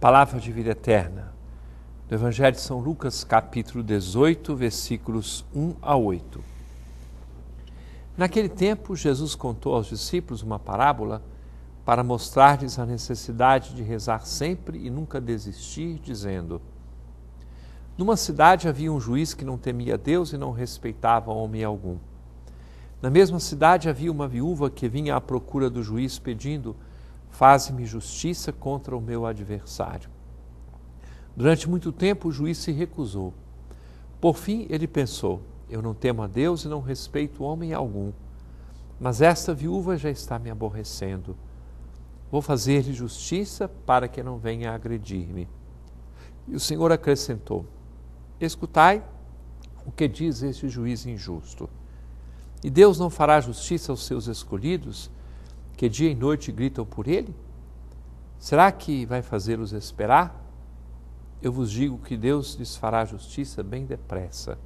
Palavra de vida eterna. Do Evangelho de São Lucas, capítulo 18, versículos 1 a 8. Naquele tempo, Jesus contou aos discípulos uma parábola para mostrar-lhes a necessidade de rezar sempre e nunca desistir, dizendo: Numa cidade havia um juiz que não temia Deus e não respeitava homem algum. Na mesma cidade havia uma viúva que vinha à procura do juiz pedindo: Faze-me justiça contra o meu adversário. Durante muito tempo o juiz se recusou. Por fim ele pensou: Eu não temo a Deus e não respeito homem algum, mas esta viúva já está me aborrecendo. Vou fazer-lhe justiça para que não venha agredir-me. E o Senhor acrescentou: Escutai o que diz este juiz injusto. E Deus não fará justiça aos seus escolhidos, que dia e noite gritam por ele? Será que vai fazê-los esperar? Eu vos digo que Deus lhes fará justiça bem depressa.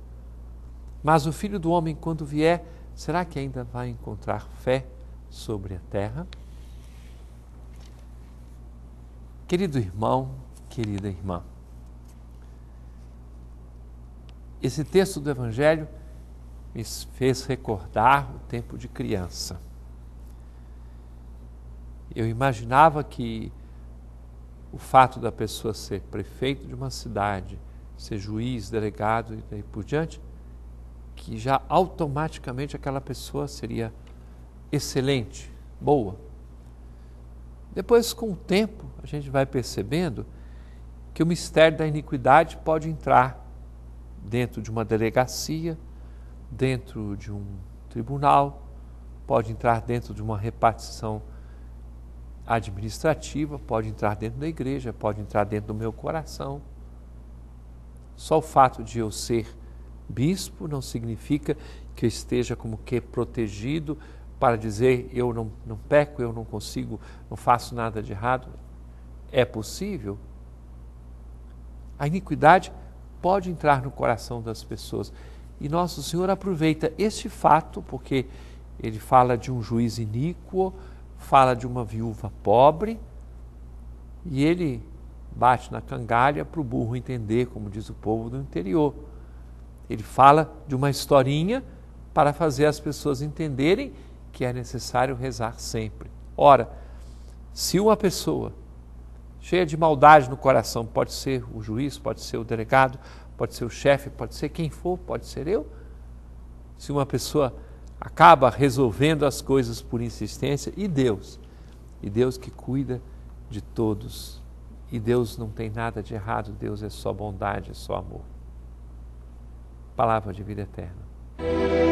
Mas o filho do homem, quando vier, será que ainda vai encontrar fé sobre a terra? Querido irmão, querida irmã, esse texto do Evangelho me fez recordar o tempo de criança. Eu imaginava que o fato da pessoa ser prefeito de uma cidade, ser juiz, delegado e daí por diante, que já automaticamente aquela pessoa seria excelente, boa. Depois, com o tempo, a gente vai percebendo que o mistério da iniquidade pode entrar dentro de uma delegacia, dentro de um tribunal, pode entrar dentro de uma repartição administrativa, pode entrar dentro da igreja, pode entrar dentro do meu coração. Só o fato de eu ser bispo não significa que eu esteja como que protegido para dizer eu não, não peco, eu não consigo, não faço nada de errado. É possível. A iniquidade pode entrar no coração das pessoas. E nosso Senhor aproveita este fato, porque ele fala de um juiz iníquo, fala de uma viúva pobre e ele bate na cangalha para o burro entender, como diz o povo do interior. Ele fala de uma historinha para fazer as pessoas entenderem que é necessário rezar sempre. Ora, se uma pessoa cheia de maldade no coração, pode ser o juiz, pode ser o delegado, pode ser o chefe, pode ser quem for, pode ser eu, se uma pessoa acaba resolvendo as coisas por insistência, e Deus, e Deus que cuida de todos. E Deus não tem nada de errado, Deus é só bondade, é só amor. Palavra de vida eterna.